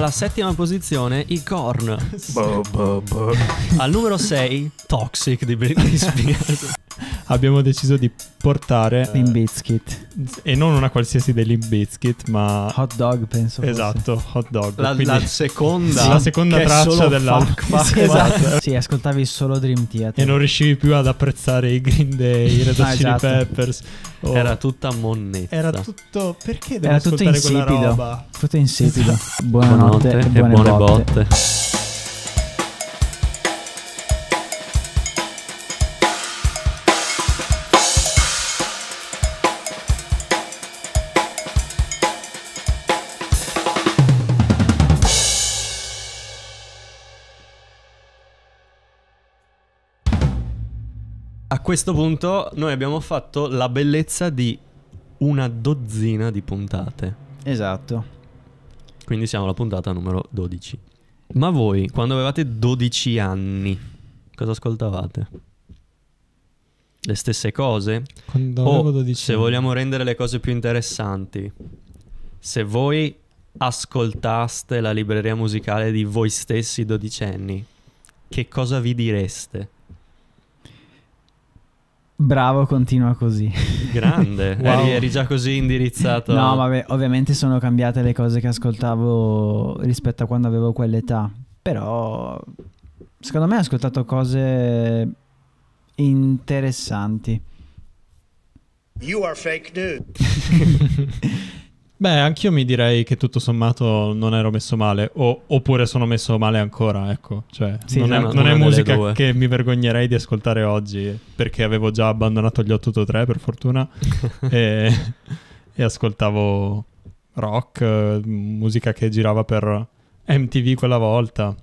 alla settima posizione i Korn. Al numero 6, Toxic di Britney Spears. abbiamo deciso di portare Limp eh, Bizkit e non una qualsiasi dei Limp Bizkit ma Hot Dog penso esatto fosse. Hot Dog la, la seconda la seconda traccia dell'album sì, esatto. sì ascoltavi solo Dream Theater e non riuscivi più ad apprezzare i Green Day i Red Hot ah, esatto. Peppers oh. era tutta monnezza era tutto perché devo era tutto insipido tutto insipido buonanotte, buonanotte e buone, buone botte. botte. A questo punto noi abbiamo fatto la bellezza di una dozzina di puntate. Esatto. Quindi siamo alla puntata numero 12. Ma voi, quando avevate 12 anni, cosa ascoltavate? Le stesse cose? Quando o, 12 anni. se vogliamo rendere le cose più interessanti, se voi ascoltaste la libreria musicale di voi stessi dodicenni, che cosa vi direste? Bravo, continua così. Grande, wow. eri, eri, già così indirizzato. No, vabbè, ovviamente sono cambiate le cose che ascoltavo rispetto a quando avevo quell'età, però secondo me ho ascoltato cose interessanti. You are fake news. Beh, anch'io mi direi che tutto sommato non ero messo male, o, oppure sono messo male ancora, ecco. Cioè, sì, non, è, non è musica che mi vergognerei di ascoltare oggi, perché avevo già abbandonato gli 883 per fortuna, e, e, ascoltavo rock, musica che girava per MTV quella volta,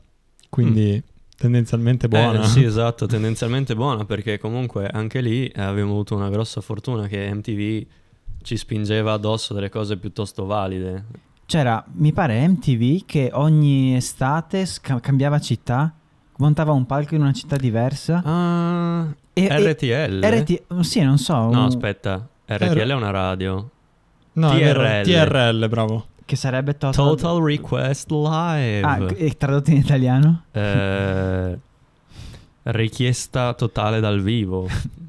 quindi... Mm. Tendenzialmente buona. Eh, sì, esatto, tendenzialmente buona perché comunque anche lì abbiamo avuto una grossa fortuna che MTV ci spingeva addosso delle cose piuttosto valide. C'era, mi pare, MTV che ogni estate sca- cambiava città, montava un palco in una città diversa. Uh, e, RTL? E, RT- sì, non so. No, un... aspetta, RTL R- è una radio. No, TRL. TRL, bravo. Che sarebbe Total, total Request Live. Ah, e tradotto in italiano? Eh, richiesta totale dal vivo.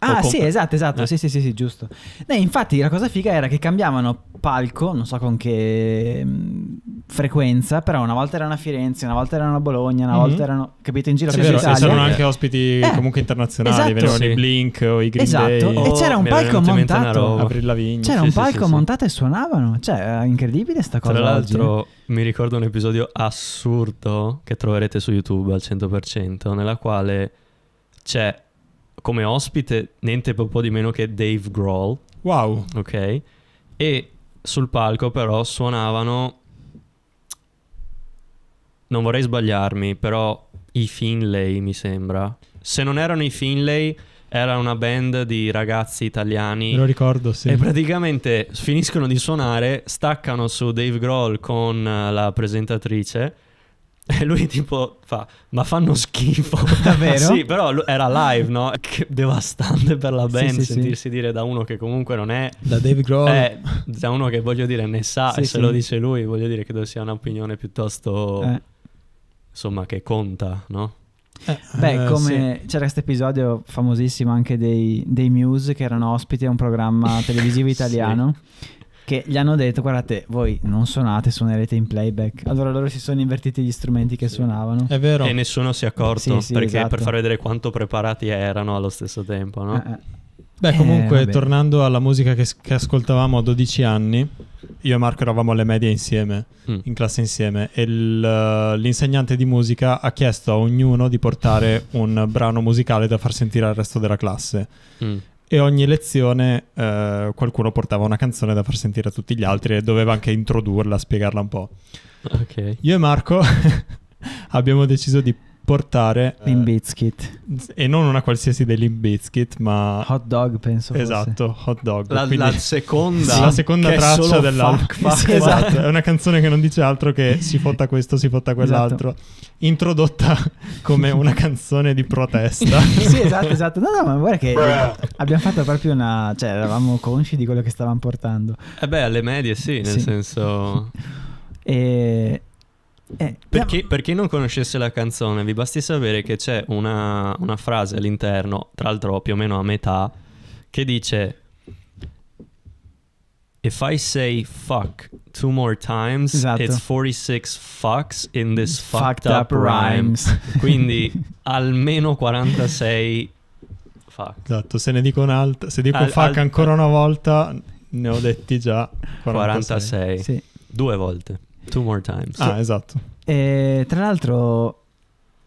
Ah, sì, esatto, esatto. Eh. Sì, sì, sì, sì, giusto. Eh, infatti, la cosa figa era che cambiavano palco, non so con che mh, mm, frequenza, però una volta erano a Firenze, una volta erano a Bologna, una mm-hmm. volta erano, capito, in giro sì, per l'Italia. Sì, c'erano anche ospiti eh. comunque internazionali, esatto. venivano sì. i Blink o i Green esatto. Day. Esatto, e c'era un palco montato. Lavigne. C'era un palco montato e suonavano. Cioè, incredibile sta cosa Tra l'altro, oggi. Eh. mi ricordo un episodio assurdo che troverete su YouTube al 100%, nella quale c'è come ospite niente proprio di meno che Dave Grohl. Wow. Ok. E sul palco però suonavano... Non vorrei sbagliarmi, però i Finlay mi sembra. Se non erano i Finlay era una band di ragazzi italiani. Me lo ricordo, sì. E praticamente finiscono di suonare, staccano su Dave Grohl con la presentatrice E lui tipo fa, ma fanno schifo. Davvero? sì, però era live, no? Che devastante per la band sì, sì, sentirsi sì. dire da uno che comunque non è... Da David Grohl. È, eh, da uno che voglio dire ne sa e se lo dice lui, voglio dire che sia un'opinione piuttosto... Eh. Insomma, che conta, no? Eh, eh, Beh, come sì. c'era questo episodio famosissimo anche dei, dei, Muse che erano ospiti a un programma televisivo italiano. sì che gli hanno detto guardate voi non suonate suonerete in playback allora loro si sono invertiti gli strumenti che sì. suonavano è vero e nessuno si è accorto sì, sì, perché esatto. per far vedere quanto preparati erano allo stesso tempo no? Eh, eh. Beh, eh, comunque, eh, tornando alla musica che, che, ascoltavamo a 12 anni, io e Marco eravamo alle medie insieme, mm. in classe insieme, e eh, l'insegnante di musica ha chiesto a ognuno di portare un brano musicale da far sentire al resto della classe. Mm e ogni lezione eh, qualcuno portava una canzone da far sentire a tutti gli altri e doveva anche introdurla, spiegarla un po'. Okay. Io e Marco abbiamo deciso di portare eh, e non una qualsiasi dei Limbizkit ma Hot Dog penso esatto fosse. Hot Dog la, la seconda sì, la seconda traccia dell'album sì, esatto. è una canzone che non dice altro che si fotta questo si fotta quell'altro esatto. introdotta come una canzone di protesta sì esatto esatto no no ma guarda che abbiamo fatto proprio una cioè eravamo consci di quello che stavamo portando eh beh alle medie sì nel sì. senso e eh, per, chi, per, chi, non conoscesse la canzone, vi basti sapere che c'è una, una frase all'interno, tra l'altro più o meno a metà, che dice If I say fuck two more times, esatto. it's 46 fucks in this fucked, fucked up, up rhymes. Quindi almeno 46 fuck. Esatto, se ne dico un'altra, se dico al, fuck al, ancora una volta, ne ho detti già 46. 46. Sì. Due volte. Two More Times. Ah, esatto. E, tra l'altro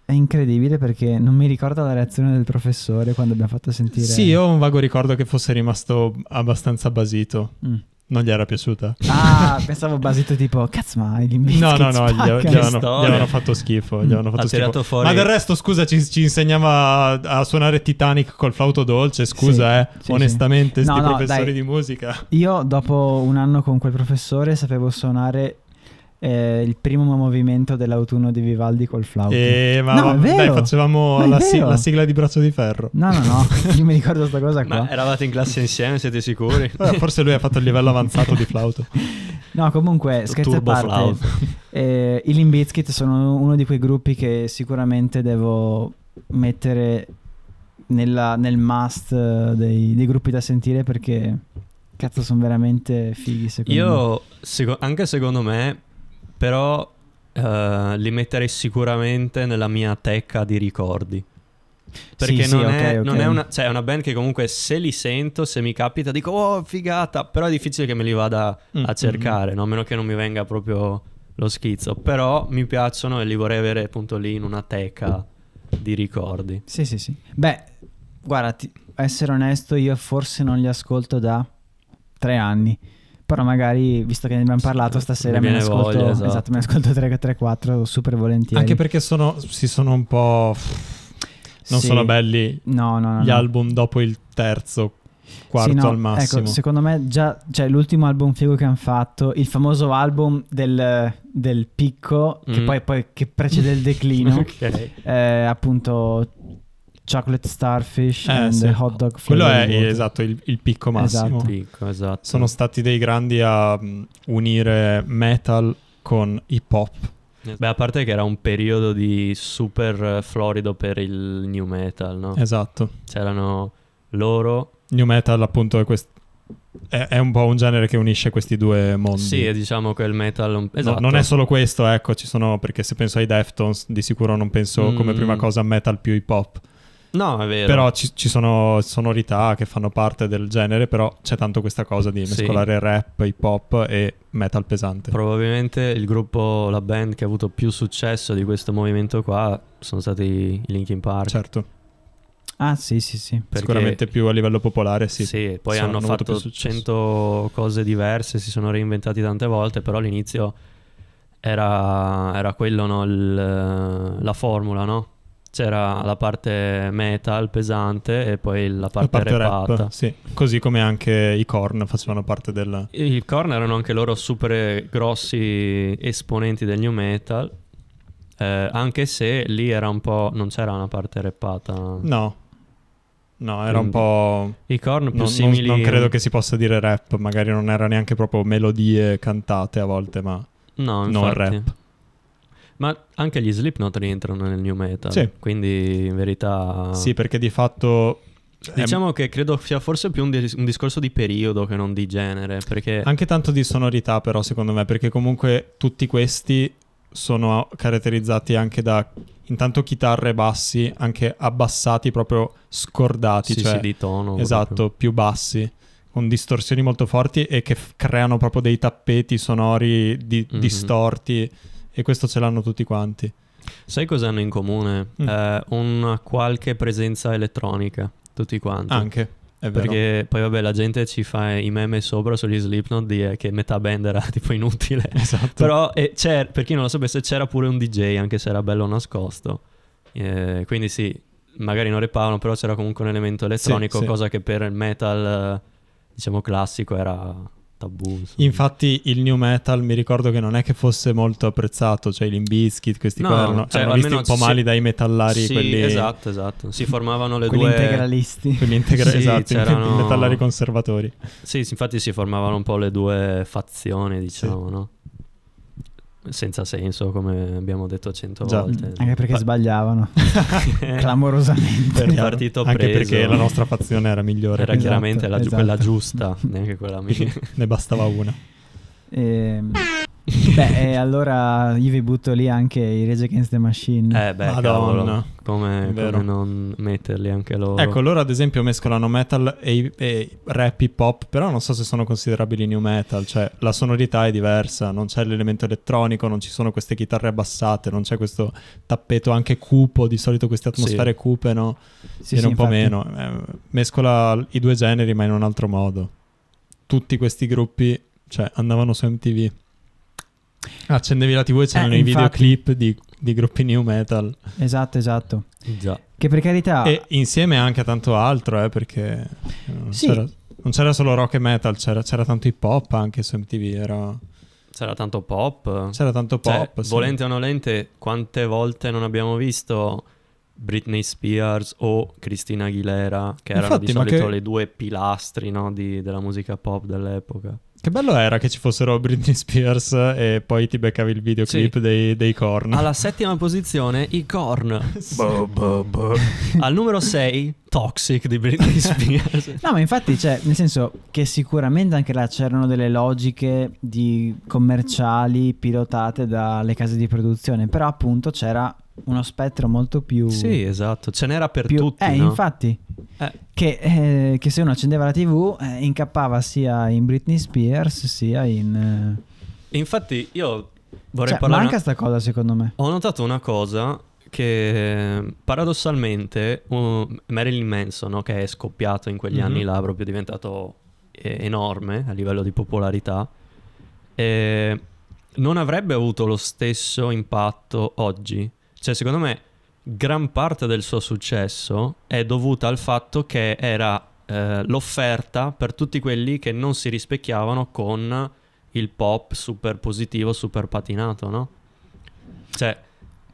è incredibile perché non mi ricordo la reazione del professore quando abbiamo fatto sentire... Sì, io ho un vago ricordo che fosse rimasto abbastanza basito. Mm. Non gli era piaciuta. Ah, pensavo basito tipo, cazzo ma i limiti. No, no, no, gli, gli, avevano, gli, avevano, fatto schifo. Gli mm. avevano fatto ha schifo. Fuori... Ma del resto, scusa, ci, ci insegnava a, suonare Titanic col flauto dolce, scusa, sì, eh. Sì, Onestamente, sì. No, no, professori dai. di musica. Io dopo un anno con quel professore sapevo suonare eh, il primo movimento dell'autunno di Vivaldi col flauto. E, eh, ma, no, ma dai, facevamo la, si- la, sigla di Braccio di Ferro. No, no, no, io mi ricordo questa cosa qua. Ma eravate in classe insieme, siete sicuri? eh, forse lui ha fatto il livello avanzato di flauto. No, comunque, scherzo Turbo a parte, eh, i Limbizkit sono uno di quei gruppi che sicuramente devo mettere nella, nel must eh, dei, dei gruppi da sentire perché... Cazzo, sono veramente fighi secondo io, me. Io, seco- anche secondo me, però uh, li metterei sicuramente nella mia teca di ricordi. Perché sì, non, sì, è, okay, non è, una, cioè, una band che comunque se li sento, se mi capita, dico oh figata, però è difficile che me li vada mm, a mm, cercare, mm. no? a meno che non mi venga proprio lo schizzo, però mi piacciono e li vorrei avere appunto lì in una teca di ricordi. Sì, sì, sì. Beh, guarda, ti, essere onesto, io forse non li ascolto da tre anni. Però magari, visto che ne abbiamo parlato stasera, mi, mi ascolto, voglia, esatto. Esatto, mi ascolto 3-4 super volentieri. Anche perché sono, si sono un po'... Non sì. sono belli no, no, no, gli album dopo il terzo, quarto sì, no, al ecco, massimo. Ecco, secondo me già cioè, l'ultimo album figo che hanno fatto, il famoso album del, del picco, mm. che poi, poi che precede il declino, okay. eh, appunto Chocolate Starfish eh, and sì. Hot Dog Quello è esatto il, il, picco massimo. Esatto. Picco, esatto. Sono stati dei grandi a mm, unire metal con hip hop. Beh, a parte che era un periodo di super florido per il new metal, no? Esatto. C'erano loro. New metal, appunto, è, quest- è, un po' un genere che unisce questi due mondi. Sì, è diciamo il metal. Esatto. No, non è solo questo, ecco, ci sono. Perché se penso ai Deftones, di sicuro non penso mm. come prima cosa a metal più hip hop. No, è vero. Però ci, ci, sono sonorità che fanno parte del genere, però c'è tanto questa cosa di mescolare sì. rap, hip hop e metal pesante. Probabilmente il gruppo, la band che ha avuto più successo di questo movimento qua sono stati i Linkin Park. Certo. Ah sì sì sì Perché Sicuramente più a livello popolare sì Sì poi sono hanno fatto 100 cose diverse Si sono reinventati tante volte Però all'inizio era, era quello no? Il, la formula no? c'era la parte metal pesante e poi la parte, la parte rapata. Rap, sì. Così come anche i Korn facevano parte del... I Korn erano anche loro super grossi esponenti del new metal, eh, anche se lì era un po'... non c'era una parte rappata. No. No, era Quindi, un po'... I Korn più non, simili... Non, non credo che si possa dire rap, magari non era neanche proprio melodie cantate a volte, ma no, non rap. Ma anche gli Slipknot rientrano nel new metal. Sì. Quindi in verità... Sì, perché di fatto... Ehm, diciamo è... che credo sia forse più un, dis- un, discorso di periodo che non di genere. Perché... Anche tanto di sonorità però secondo me, perché comunque tutti questi sono caratterizzati anche da intanto chitarre bassi, anche abbassati, proprio scordati. Sì, cioè, sì, di tono. Esatto, proprio. più bassi con distorsioni molto forti e che f- creano proprio dei tappeti sonori di- mm-hmm. distorti e questo ce l'hanno tutti quanti. Sai cosa hanno in comune? Mm. Eh, una qualche presenza elettronica, tutti quanti. Anche. Perché poi vabbè la gente ci fa i meme sopra sugli Slipknot di, eh, che metà band era tipo inutile. Esatto. Però eh, per chi non lo sapesse c'era pure un DJ anche se era bello nascosto. Eh, quindi sì, magari non repavano però c'era comunque un elemento elettronico, sì, sì. cosa che per il metal diciamo classico era Tabuso. Infatti il new metal mi ricordo che non è che fosse molto apprezzato, cioè i Limbiskit, questi no, qua erano, cioè, erano visti un po' male si... dai metallari. Sì, quelli... esatto, esatto. Si formavano le quelli due... integralisti. Quelli integra... sì, esatto, c'erano... i metallari conservatori. Sì, infatti si formavano un po' le due fazioni, diciamo, sì. no? senza senso, come abbiamo detto cento Già. volte. Anche perché pa- sbagliavano clamorosamente. Per partito Anche perché la nostra fazione era migliore. Era esatto, chiaramente la, esatto. quella esatto. giusta, neanche quella mia. ne bastava una. E... Ehm, Beh, allora io vi butto lì anche i Rage Against the Machine. Eh, beh, Madonna. Cavolo. Come, come non metterli anche loro? Ecco, loro ad esempio mescolano metal e, e rap hip hop, però non so se sono considerabili new metal, cioè la sonorità è diversa, non c'è l'elemento elettronico, non ci sono queste chitarre abbassate, non c'è questo tappeto anche cupo, di solito queste atmosfere sì. cupe, no? Sì, Viene sì, un po' meno. Eh, mescola i due generi, ma in un altro modo. Tutti questi gruppi, cioè, andavano su MTV. Accendevi la TV e c'erano eh, i videoclip di, di, gruppi new metal. Esatto, esatto. Già. Che per carità. E insieme anche a tanto altro, eh, perché. Eh, non, sì. c'era, non, c'era, solo rock e metal, c'era, c'era tanto hip hop anche su MTV. Era... C'era tanto pop. C'era tanto cioè, pop. Cioè, sì. Volente o nolente, quante volte non abbiamo visto Britney Spears o Christina Aguilera, che erano Infatti, di solito che... le due pilastri no, di, della musica pop dell'epoca. Che bello era che ci fossero Britney Spears e poi ti beccavi il videoclip sì. dei, dei Korn. Alla settima posizione i Korn. sì. bah, bah, bah. Al numero 6 Toxic di Britney Spears. no, ma infatti cioè, nel senso che sicuramente anche là c'erano delle logiche di commerciali pilotate dalle case di produzione, però appunto c'era uno spettro molto più... Sì, esatto, ce n'era per più, tutti. Eh, no? infatti. Eh. Che, eh, che, se uno accendeva la tv eh, incappava sia in Britney Spears sia in... Eh, infatti io vorrei cioè, parlare... Manca una... sta cosa secondo me. Ho notato una cosa che paradossalmente uh, Marilyn Manson, no, che è scoppiato in quegli mm-hmm. anni mhm. là, proprio diventato eh, enorme a livello di popolarità, eh, non avrebbe avuto lo stesso impatto oggi cioè, secondo me, gran parte del suo successo è dovuta al fatto che era eh, l'offerta per tutti quelli che non si rispecchiavano con il pop super positivo, super patinato, no? Cioè,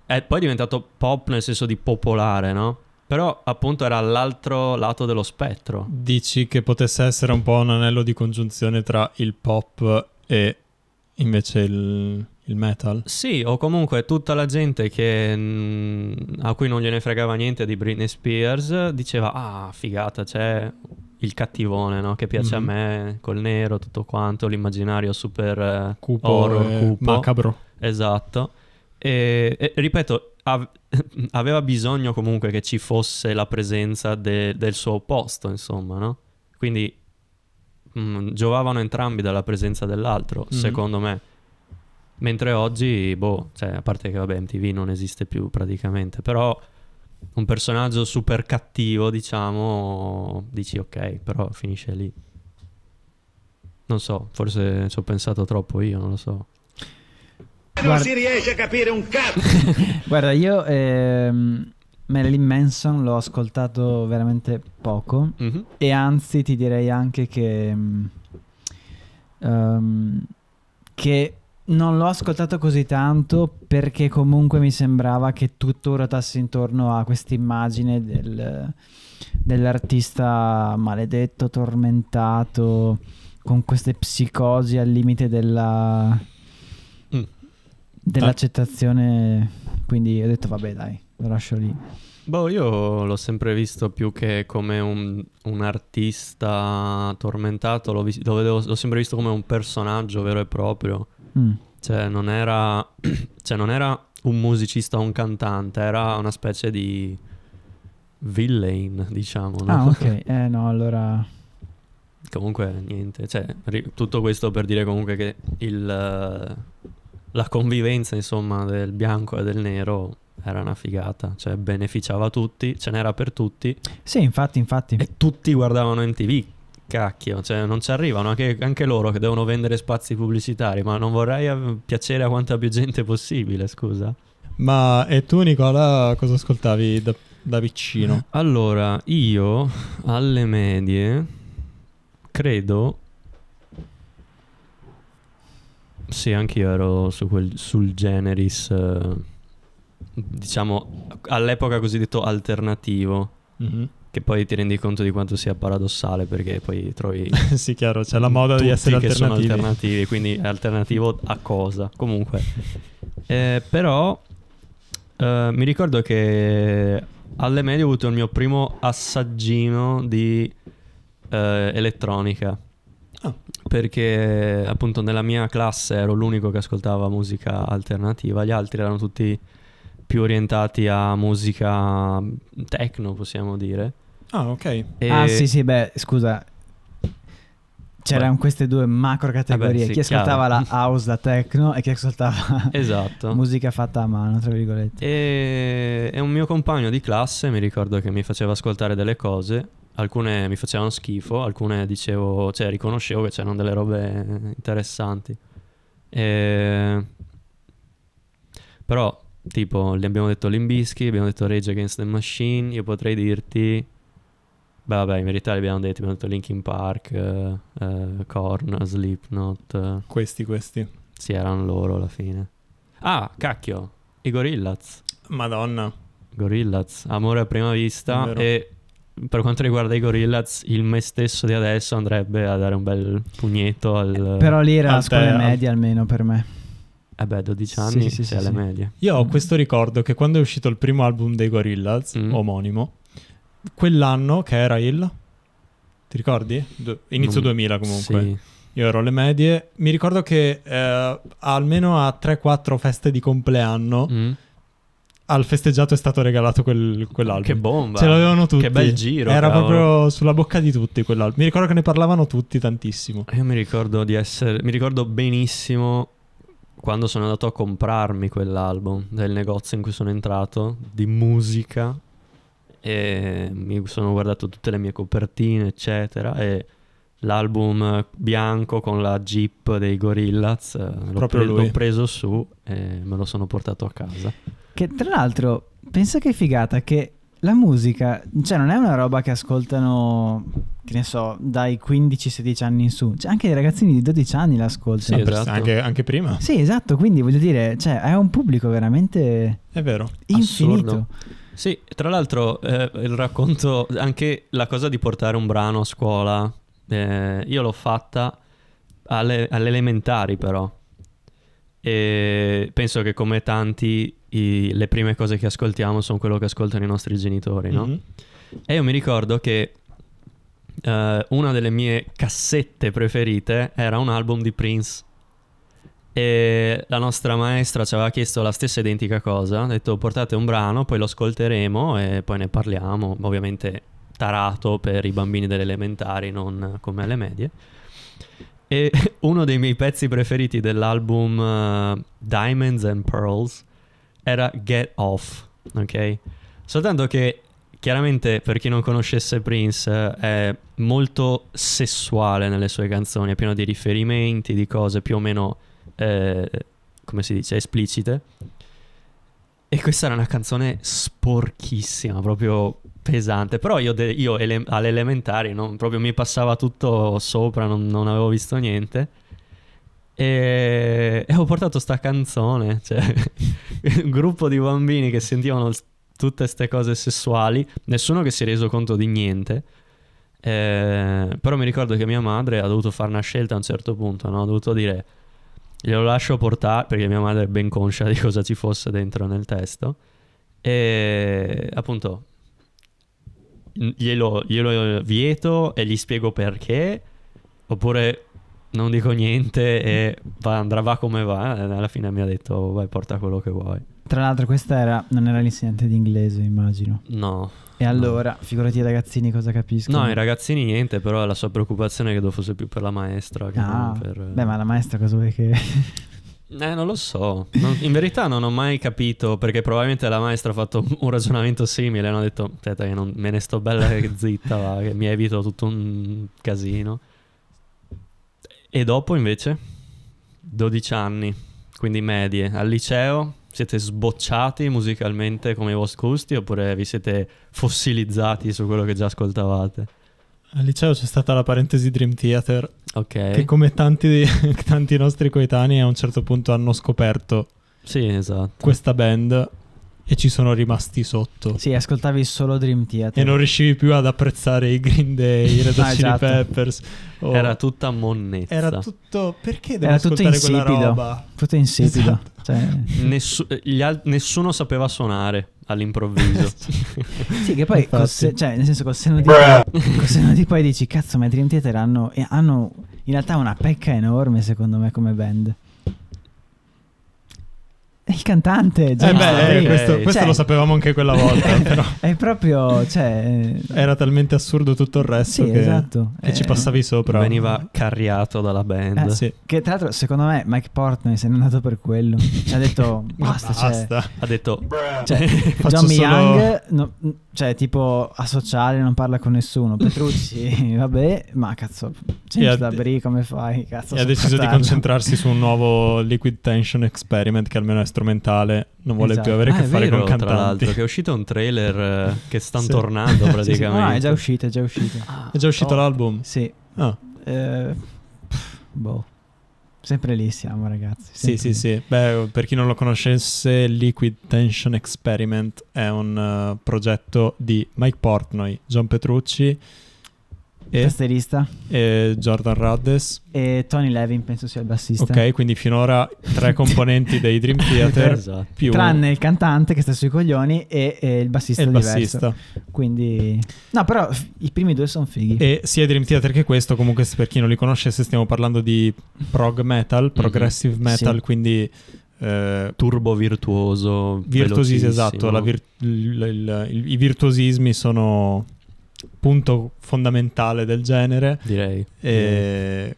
è poi diventato pop nel senso di popolare, no? Però appunto era all'altro lato dello spettro. Dici che potesse essere un po' un anello di congiunzione tra il pop e invece il il metal? Sì, o comunque tutta la gente che, mm, a cui non gliene fregava niente di Britney Spears diceva, ah, figata, c'è il cattivone, no? Che piace mm-hmm. a me, col nero, tutto quanto, l'immaginario super eh, cupo, horror, cupo. Macabro. Esatto. E, e ripeto, av- aveva bisogno comunque che ci fosse la presenza de- del suo opposto, insomma, no? Quindi mh, mm, giovavano entrambi dalla presenza dell'altro, mm-hmm. secondo me. Mentre oggi, boh, cioè, a parte che vabbè, MTV non esiste più praticamente, però un personaggio super cattivo, diciamo, dici ok, però finisce lì. Non so, forse ci ho pensato troppo io, non lo so. Guarda... Non si riesce a capire un cazzo. Guarda, io ehm, Marilyn Manson l'ho ascoltato veramente poco mm-hmm. e anzi ti direi anche che, um, che non l'ho ascoltato così tanto perché comunque mi sembrava che tutto rotasse intorno a questa immagine del, dell'artista maledetto, tormentato, con queste psicosi al limite della, mm. dell'accettazione. Quindi ho detto vabbè dai, lo lascio lì. Boh, io l'ho sempre visto più che come un, un artista tormentato, l'ho, vis- l'ho, vedevo, l'ho sempre visto come un personaggio vero e proprio Mm. Cioè, non era, cioè, non era un musicista o un cantante, era una specie di villain, diciamo. No? Ah, ok. Eh no, allora... Comunque, niente. Cioè, ri- tutto questo per dire comunque che il, uh, la convivenza, insomma, del bianco e del nero era una figata, cioè beneficiava tutti, ce n'era per tutti. Sì, infatti, infatti. E tutti guardavano in TV, cacchio, cioè non ci arrivano anche, anche, loro che devono vendere spazi pubblicitari, ma non vorrei piacere a quanta più gente possibile, scusa. Ma e tu Nicola cosa ascoltavi da, da piccino? Allora, io alle medie credo... Sì, anch'io ero su quel, sul generis, eh, diciamo all'epoca cosiddetto alternativo. Mm-hmm che poi ti rendi conto di quanto sia paradossale perché poi trovi... sì, chiaro, c'è la moda di essere che alternativi. sono alternativi, quindi alternativo a cosa? Comunque. Eh, però eh, mi ricordo che alle medie ho avuto il mio primo assaggino di eh, elettronica. Ah. Perché appunto nella mia classe ero l'unico che ascoltava musica alternativa, gli altri erano tutti più orientati a musica mm, techno, possiamo dire. Ah, ok. E... Ah, sì, sì, beh, scusa. C'erano queste due macro categorie, Vabbè, sì, chi ascoltava chiaro. la house, da techno e chi ascoltava esatto. musica fatta a mano, tra virgolette. E... e un mio compagno di classe mi ricordo che mi faceva ascoltare delle cose alcune mi facevano schifo, alcune dicevo, cioè riconoscevo che c'erano delle robe interessanti. E... Però, tipo, gli abbiamo detto Limbisky, abbiamo detto Rage Against the Machine, io potrei dirti Beh, vabbè, in verità li abbiamo detti, abbiamo detto Linkin Park, eh, eh, Korn, Slipknot. Questi, questi. Sì, erano loro alla fine. Ah, cacchio, i Gorillaz. Madonna. Gorillaz, amore a prima vista e per quanto riguarda i Gorillaz, il me stesso di adesso andrebbe a dare un bel pugnetto al... Eh, però lì era la scuola te, media almeno per me. Eh beh, 12 anni sì, sì, sì, alle sì. medie. Io ho questo ricordo che quando è uscito il primo album dei Gorillaz, mm. omonimo, quell'anno che era il... Ti ricordi? Do- inizio non... 2000 comunque. Sì. Io ero alle medie. Mi ricordo che eh, almeno a 3-4 feste di compleanno... Mm al festeggiato è stato regalato quel, quell'album. Che bomba! Ce l'avevano tutti. Che bel giro. Era cavolo. proprio sulla bocca di tutti quell'album. Mi ricordo che ne parlavano tutti tantissimo. Io mi ricordo di essere. Mi ricordo benissimo quando sono andato a comprarmi quell'album del negozio in cui sono entrato di musica e mi sono guardato tutte le mie copertine, eccetera, e l'album bianco con la Jeep dei Gorillaz eh, l'ho, pre- l'ho preso su e me lo sono portato a casa. Che tra l'altro, pensa che figata che la musica, cioè non è una roba che ascoltano, che ne so, dai 15-16 anni in su, cioè, anche i ragazzini di 12 anni l'ascoltano. Sì, esatto. anche, anche, prima. Sì, esatto, quindi voglio dire, cioè, è un pubblico veramente... È vero. Infinito. Assurdo. Sì, tra l'altro eh, il racconto, anche la cosa di portare un brano a scuola, eh, io l'ho fatta alle, alle elementari però. E penso che come tanti i, le prime cose che ascoltiamo sono quello che ascoltano i nostri genitori, no? Mm-hmm. E io mi ricordo che uh, una delle mie cassette preferite era un album di Prince e la nostra maestra ci aveva chiesto la stessa identica cosa, ha detto portate un brano, poi lo ascolteremo e poi ne parliamo, ovviamente tarato per i bambini delle elementari, non come alle medie. E uno dei miei pezzi preferiti dell'album uh, Diamonds and Pearls era Get Off, ok? Soltanto che chiaramente per chi non conoscesse Prince è molto sessuale nelle sue canzoni, è pieno di riferimenti, di cose più o meno eh, come si dice, esplicite. E questa era una canzone sporchissima, proprio pesante. Però io, de- io ele- all'elementare no? proprio mi passava tutto sopra, non, non avevo visto niente. E, e ho portato sta canzone, cioè un gruppo di bambini che sentivano tutte queste cose sessuali, nessuno che si è reso conto di niente. Eh, però mi ricordo che mia madre ha dovuto fare una scelta a un certo punto, no? ha dovuto dire glielo lascio portare perché mia madre è ben conscia di cosa ci fosse dentro nel testo e appunto glielo, glielo vieto e gli spiego perché oppure non dico niente e va, andrà va come va alla fine mi ha detto oh, vai porta quello che vuoi tra l'altro questa era, non era l'insegnante di inglese, immagino. No. E allora, no. figurati i ragazzini cosa capiscono. No, i ragazzini niente, però la sua preoccupazione è che fosse più per la maestra che ah, per... Eh, Beh, ma la maestra cosa vuoi che... Eh, non lo so. Non, in verità non ho mai capito perché probabilmente la maestra ha fatto un ragionamento simile. Hanno detto, teta, che non, me ne sto bella zitta, va, che mi evito tutto un casino. E dopo invece, 12 anni, quindi medie, al liceo siete sbocciati musicalmente come i vostri gusti oppure vi siete fossilizzati su quello che già ascoltavate? Al liceo c'è stata la parentesi Dream Theater, okay. che come tanti, tanti nostri coetanei a un certo punto hanno scoperto sì, esatto. questa band e ci sono rimasti sotto. Sì, ascoltavi solo Dream Theater. E non riuscivi più ad apprezzare i Green Day, i Red Hot ah, Chili esatto. Peppers. Oh. Era tutta monnezza. Era tutto... Perché devo Era tutto insipido. quella roba? Tutto insipido. Esatto. Cioè... Nessu... Al... nessuno sapeva suonare all'improvviso. sì, che poi, se... cioè, nel senso, col seno, di... col seno di poi dici, cazzo, ma i Dream Theater hanno... hanno in realtà una pecca enorme, secondo me, come band. Il cantante, eh, James eh beh, eh, questo, questo cioè, lo sapevamo anche quella volta. Però. è proprio. Cioè... Era talmente assurdo tutto il resto sì, che, esatto. che eh, ci passavi sopra. Veniva carriato dalla band. Eh, sì. Che tra l'altro, secondo me, Mike Portnoy se n'è andato per quello. Ci ha detto basta. basta. Cioè, ha detto cioè, Johnny solo... Young. No, cioè, tipo, a non parla con nessuno. Petrucci, vabbè, ma cazzo, c'è da Labrie, come fai? Cazzo, e ha deciso di concentrarsi su un nuovo Liquid Tension Experiment che almeno è strumentale, non vuole esatto. più avere a ah, che fare vero, con cantanti. Tra l'altro, che è uscito un trailer eh, che stanno sì. tornando praticamente. Sì, no, è già uscito, è già uscito. Ah, è già uscito oh. l'album? Sì. Ah. Eh, pff, boh. Sempre lì siamo, ragazzi. Sì, sì, lì. sì. Beh, per chi non lo conoscesse, Liquid Tension Experiment è un uh, progetto di Mike Portnoy, John Petrucci e? tastierista E Jordan Raddes. E Tony Levin penso sia il bassista. Ok, quindi finora tre componenti dei Dream Theater. esatto. più... Tranne il cantante che sta sui coglioni e, e il bassista. E il diverso. bassista. Quindi... No, però i primi due sono fighi. E sia Dream Theater che questo, comunque per chi non li conoscesse stiamo parlando di prog metal, mhm. progressive mm-hmm. metal, sì. quindi... Eh, Turbo virtuoso, virtuosismo, esatto. Vir- l- l- l- I virtuosismi sono punto fondamentale del genere. Direi. E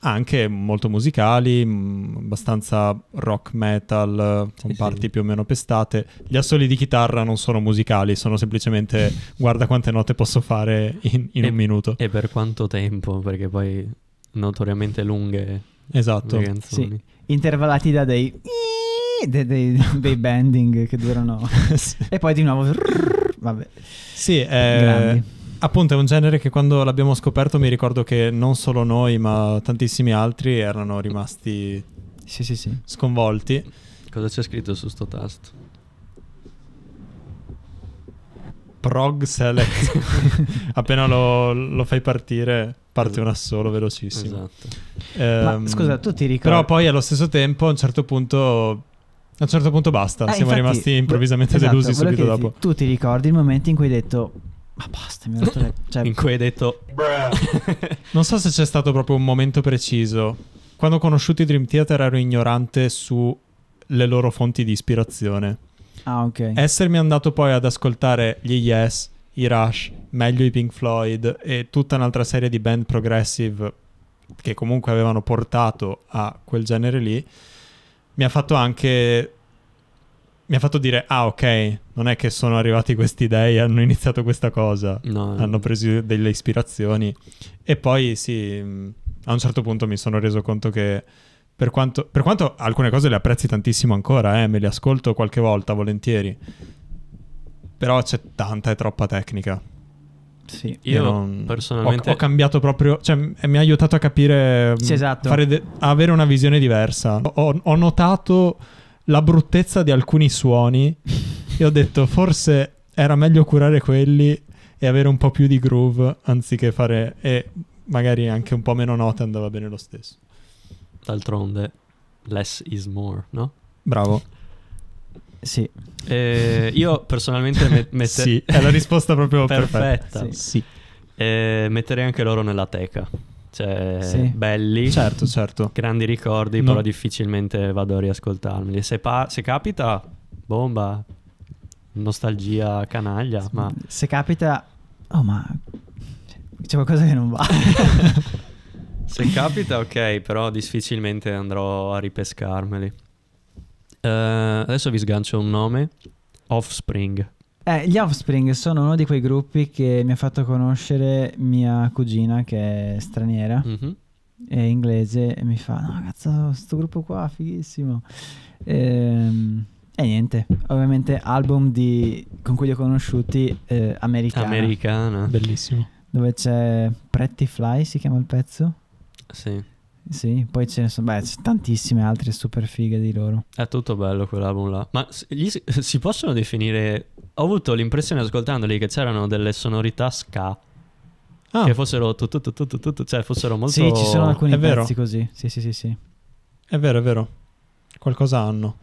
anche molto musicali, mm, abbastanza rock metal, sono parti più o meno pestate. Gli assoli di chitarra non sono musicali, sono semplicemente guarda quante note posso fare in, in e, un minuto. E per quanto tempo, perché poi notoriamente lunghe. Esatto. Sì. Intervallati da dei... dei, dei, dei bending che durano. sì. E poi di nuovo... Vabbè. Sì, è, eh, Appunto, è un genere che quando l'abbiamo scoperto mi ricordo che non solo noi, ma tantissimi altri erano rimasti sì, sì, sì. sconvolti. Cosa c'è scritto su sto tasto? Prog select. Appena lo, lo, fai partire, parte un assolo velocissimo. Esatto. Ehm, ma, scusa, tu ti ricordi. Però poi allo stesso tempo, a un certo punto. A un certo punto basta, eh, siamo infatti, rimasti improvvisamente esatto, delusi subito dopo. tu ti ricordi il momento in cui hai detto ma basta, mi ha dato le... cioè... In cui hai detto... non so se c'è stato proprio un momento preciso. Quando ho conosciuto i Dream Theater ero ignorante sulle loro fonti di ispirazione. Ah, ok. Essermi andato poi ad ascoltare gli Yes, i Rush, meglio i Pink Floyd e tutta un'altra serie di band progressive che comunque avevano portato a quel genere lì, mi ha fatto anche mi ha fatto dire, ah ok, non è che sono arrivati questi dei, hanno iniziato questa cosa, no, hanno preso delle ispirazioni. E poi sì, mm, a un certo punto mi sono reso conto che per quanto, per quanto alcune cose le apprezzi tantissimo ancora, eh, me le ascolto qualche volta volentieri, però c'è tanta e troppa tecnica. Sì, io, non... personalmente ho, ho, cambiato proprio, cioè mi ha aiutato a capire, sì, mm, esatto. De- avere una visione diversa. Ho, ho notato la bruttezza di alcuni suoni e ho detto forse era meglio curare quelli e avere un po' più di groove anziché fare e magari anche un po' meno note andava bene lo stesso. D'altronde less is more, no? Bravo. Sì. Eh, io personalmente met- Sì, è la risposta proprio perfetta. perfetta. Sì. sì. Eh, metterei anche loro nella teca cioè, sì. belli, certo, certo. grandi ricordi, no. però difficilmente vado a riascoltarmeli. Se, se capita, bomba, nostalgia canaglia, S ma... Se capita... Oh, ma... C'è qualcosa che non va. se capita, ok, però difficilmente andrò a ripescarmeli. Uh, adesso vi sgancio un nome. Offspring. Eh, gli Offspring sono uno di quei gruppi che mi ha fatto conoscere mia cugina che è straniera. Mm-hmm è inglese e mi fa no cazzo sto gruppo qua fighissimo ehm, e niente ovviamente album di, con cui li ho conosciuti eh, americano americano bellissimo dove c'è Pretty Fly si chiama il pezzo sì sì, poi ce ne sono beh, tantissime altre super fighe di loro. È tutto bello quell'album là. Ma gli si possono definire ho avuto l'impressione ascoltandoli che c'erano delle sonorità ska. Ah. Che fossero tutto, tutto, tutto, tutto, cioè fossero molto... Sì, ci sono alcuni è pezzi vero. così. Sì, sì, sì, sì. È vero, è vero. Qualcosa hanno.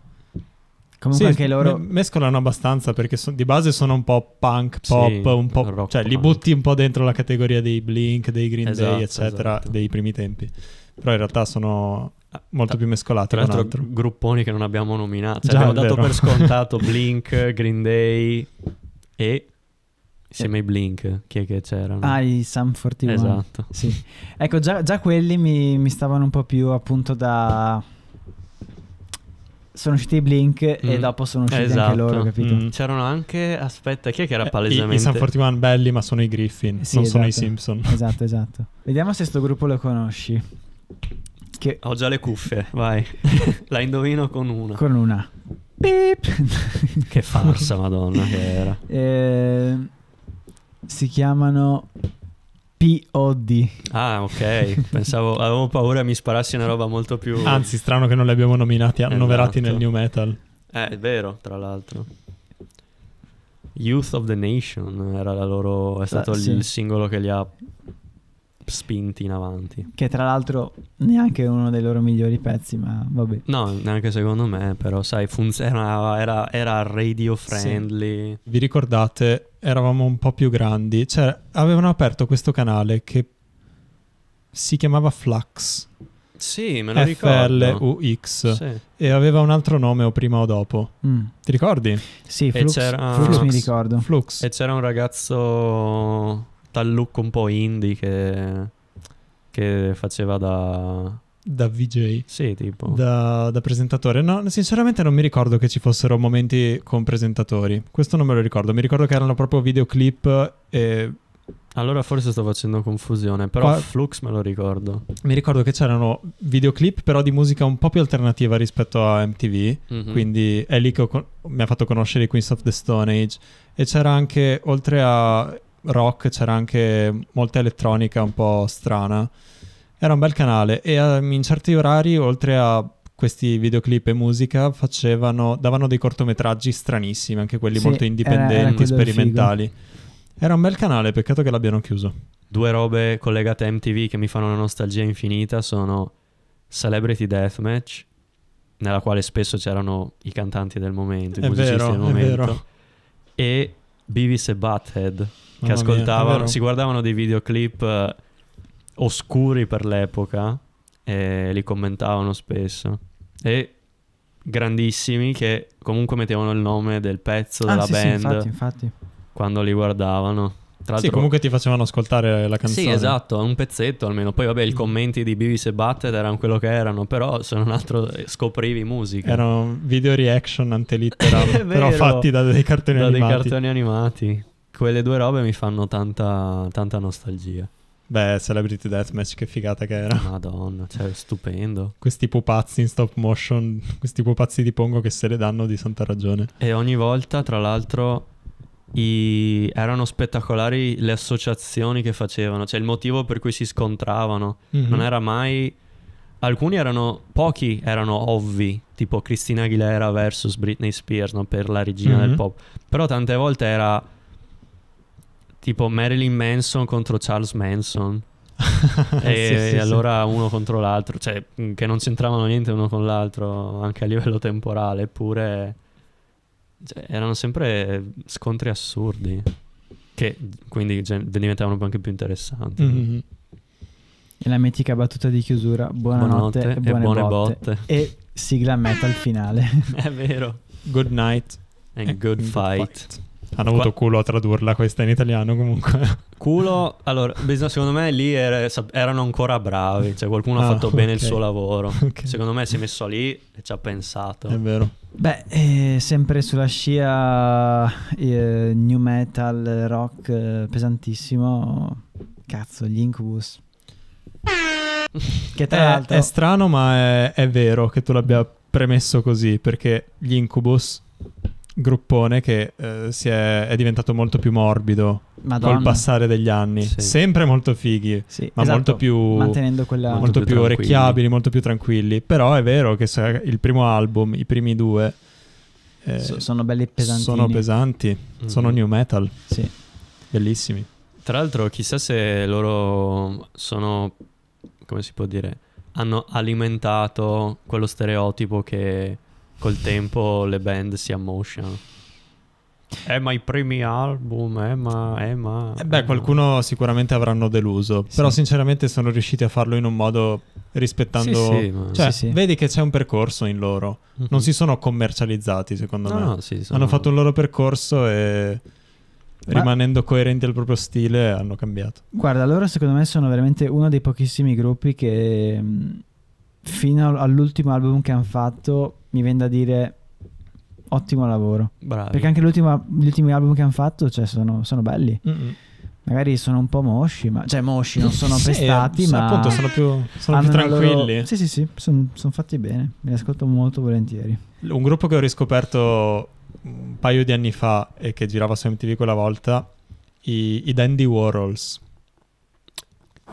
Comunque sì, anche loro... Me- mescolano abbastanza perché so- di base sono un po' punk, pop, sì, un po'... Cioè punk. li butti un po' dentro la categoria dei Blink, dei Green esatto, Day, eccetera, esatto. dei primi tempi. Però in realtà sono Ah, molto più mescolate. Tra l'altro, altro. grupponi che non abbiamo nominato. Cioè, Già, abbiamo dato per scontato Blink, Green Day e Insieme ai Blink, chi è che c'erano? Ah, i Sam 41. Esatto. Sì. Ecco, già, già quelli mi, mi, stavano un po' più appunto da... Sono usciti i Blink mm. e dopo sono usciti esatto. anche loro, capito? Mm. C'erano anche... Aspetta, chi è che era palesemente? Eh, I, i Sam 41 belli, ma sono i Griffin, sì, non esatto. sono i esatto. Simpson. Esatto, esatto. Vediamo se sto gruppo lo conosci. Che... Ho già le cuffie, vai. La indovino con una. Con una. Beep. che farsa, madonna, che era. Eh, si chiamano POD. Ah, ok. Pensavo, avevo paura mi sparassi una roba molto più... Anzi, strano che non li abbiamo nominati, esatto. annoverati esatto. nel New Metal. Eh, è vero, tra l'altro. Youth of the Nation era la loro, è ah, stato ah, sì. il singolo che li ha spinti in avanti. Che tra l'altro neanche uno dei loro migliori pezzi, ma vabbè. No, neanche secondo me, però sai, funzionava, era, era radio friendly. Sì. Vi ricordate, eravamo un po' più grandi, cioè avevano aperto questo canale che si chiamava Flux. Sì, me lo F-L-U-X sì. e aveva un altro nome o prima o dopo. Mm. Ti ricordi? Sì, Flux, Flux, Flux mi ricordo. Flux. E c'era un ragazzo tal look un po' indie che, che faceva da... Da VJ? Sì, tipo. Da, da presentatore. No, sinceramente non mi ricordo che ci fossero momenti con presentatori. Questo non me lo ricordo. Mi ricordo che erano proprio videoclip e... Allora forse sto facendo confusione, però Qua... Flux me lo ricordo. Mi ricordo che c'erano videoclip però di musica un po' più alternativa rispetto a MTV, mm-hmm. quindi è lì che con... mi ha fatto conoscere i Queens of the Stone Age e c'era anche, oltre a rock, c'era anche molta elettronica un po' strana. Era un bel canale e ehm, in certi orari, oltre a questi videoclip e musica, facevano, davano dei cortometraggi stranissimi, anche quelli sì, molto indipendenti, era sperimentali. Era un bel canale, peccato che l'abbiano chiuso. Due robe collegate a MTV che mi fanno una nostalgia infinita sono Celebrity Deathmatch, nella quale spesso c'erano i cantanti del momento, i è musicisti vero, del momento, e Beavis e Butthead che Mamma ascoltavano, mia, si guardavano dei videoclip eh, oscuri per l'epoca e li commentavano spesso. E grandissimi che comunque mettevano il nome del pezzo, ah, della sì, band, sì, infatti, infatti. quando li guardavano. Tra sì, comunque ti facevano ascoltare la canzone. Sì, esatto, un pezzetto almeno. Poi vabbè, i mm. commenti di Beavis e Butthead erano quello che erano, però se non altro eh, scoprivi musica. Erano video reaction antelitteram, però fatti da dei cartoni da animati. Da dei cartoni animati. Quelle due robe mi fanno tanta, tanta nostalgia. Beh, Celebrity Deathmatch, che figata che era. Madonna, cioè, stupendo. Questi pupazzi in stop motion, questi pupazzi di Pongo che se le danno di santa ragione. E ogni volta, tra l'altro, i... erano spettacolari le associazioni che facevano, cioè il motivo per cui si scontravano. Mm-hmm. Non era mai... Alcuni erano, pochi erano ovvi, tipo Christina Aguilera versus Britney Spears, no? per la regina mm-hmm. del mhm. pop. Però tante volte era tipo Marilyn Manson contro Charles Manson. e, sì, sì, allora sì. uno contro l'altro, cioè mm, che non c'entravano niente uno con l'altro anche a livello temporale, eppure cioè, erano sempre scontri assurdi, che quindi gen- diventavano anche più interessanti. Mm-hmm. E la mitica battuta di chiusura, buonanotte, buonanotte e buone, buone botte. botte. E sigla metal finale. È vero. Good night and, and good, good fight. fight. Hanno avuto culo a tradurla questa in italiano comunque. Culo, allora, secondo me lì era, erano ancora bravi, cioè qualcuno ah, ha fatto okay. bene il suo lavoro. Okay. Secondo me si è messo lì e ci ha pensato. È vero. Beh, eh, sempre sulla scia eh, new metal, rock eh, pesantissimo, cazzo, gli Incubus. Che tra l'altro... È, è strano ma è, è vero che tu l'abbia premesso così, perché gli Incubus gruppone che eh, è, è, diventato molto più morbido Madonna. col passare degli anni. Sì. Sempre molto fighi, sì, ma esatto. molto più, Mantenendo quella... molto, molto più, più orecchiabili, molto più tranquilli. Però è vero che il primo album, i primi due, eh, so, sono belli pesanti. Sono pesanti, mm. sono new metal. Sì. Bellissimi. Tra l'altro, chissà se loro sono, come si può dire, hanno alimentato quello stereotipo che col tempo le band si ammotion. Eh, ma i primi album, eh, ma, eh, ma... Eh beh, eh, qualcuno sicuramente avranno deluso, sì. però sinceramente sono riusciti a farlo in un modo rispettando... Sì, sì, ma... cioè, sì, vedi che c'è un percorso in loro, mm-hmm. non si sono commercializzati secondo no, me. No, sono... Hanno fatto il loro percorso e... Ma... Rimanendo coerenti al proprio stile, hanno cambiato. Guarda, loro secondo me sono veramente uno dei pochissimi gruppi che mm, fino all'ultimo album che hanno fatto mi viene da dire ottimo lavoro. Bravi. Perché anche gli ultimi album che hanno fatto cioè, sono, sono, belli. Mm-hmm. Magari sono un po' mosci, ma, cioè mosci, non sono pestati, sì, ma... Appunto, sono più, sono più tranquilli. Loro... Sì, sì, sì, sono son fatti bene, mi ascolto molto volentieri. Un gruppo che ho riscoperto un paio di anni fa e che girava su MTV quella volta, i, i Dandy Warhols.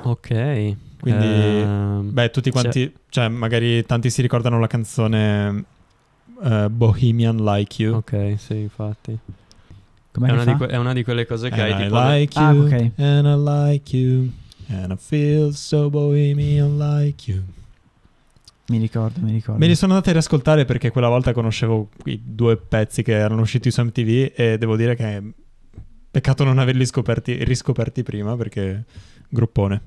Ok. Quindi, uh, beh, tutti quanti, sì. cioè, magari tanti si ricordano la canzone uh, Bohemian Like You. Ok, sì, infatti. Com'è è, una di, que- è una di quelle cose che and hai I tipo... Like ah, you, ah, ok. And I like you, and I feel so bohemian like you. Mi ricordo, mi ricordo. Me li sono andati a riascoltare perché quella volta conoscevo i due pezzi che erano usciti su MTV e devo dire che peccato non averli scoperti, riscoperti prima perché gruppone.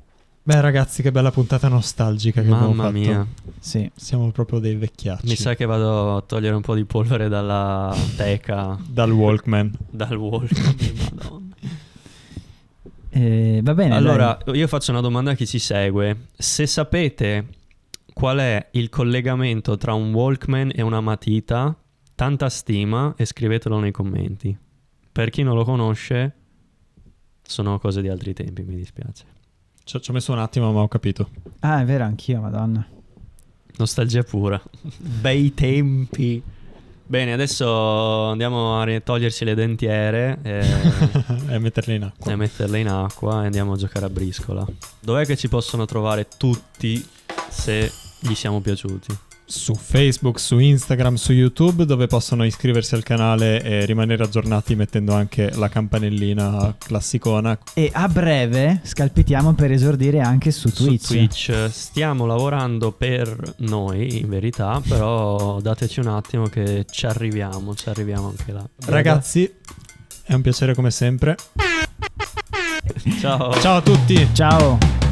Beh, ragazzi, che bella puntata nostalgica che Mamma abbiamo fatto. Mamma mia. Sì. Siamo proprio dei vecchiacci. Mi sa che vado a togliere un po' di polvere dalla teca. dal Walkman. Dal Walkman, madonna. Eh, va bene. Allora, dai. io faccio una domanda a chi ci segue. Se sapete qual è il collegamento tra un Walkman e una matita, tanta stima e scrivetelo nei commenti. Per chi non lo conosce, sono cose di altri tempi, mi dispiace. Ci ho messo un attimo, ma ho capito. Ah, è vero, anch'io, madonna. Nostalgia pura. Bei tempi. Bene, adesso andiamo a toglierci le dentiere e, e, metterle in acqua. E metterle in acqua e andiamo a giocare a briscola. Dov'è che ci possono trovare tutti se gli siamo piaciuti? su Facebook, su Instagram, su YouTube, dove possono iscriversi al canale e rimanere aggiornati mettendo anche la campanellina classicona. E a breve scalpitiamo per esordire anche su Twitch. Su Twitch eh, stiamo lavorando per noi, in verità, però dateci un attimo che ci arriviamo, ci arriviamo anche là. Ragazzi, è un piacere come sempre. Ciao. Ciao a tutti. Ciao.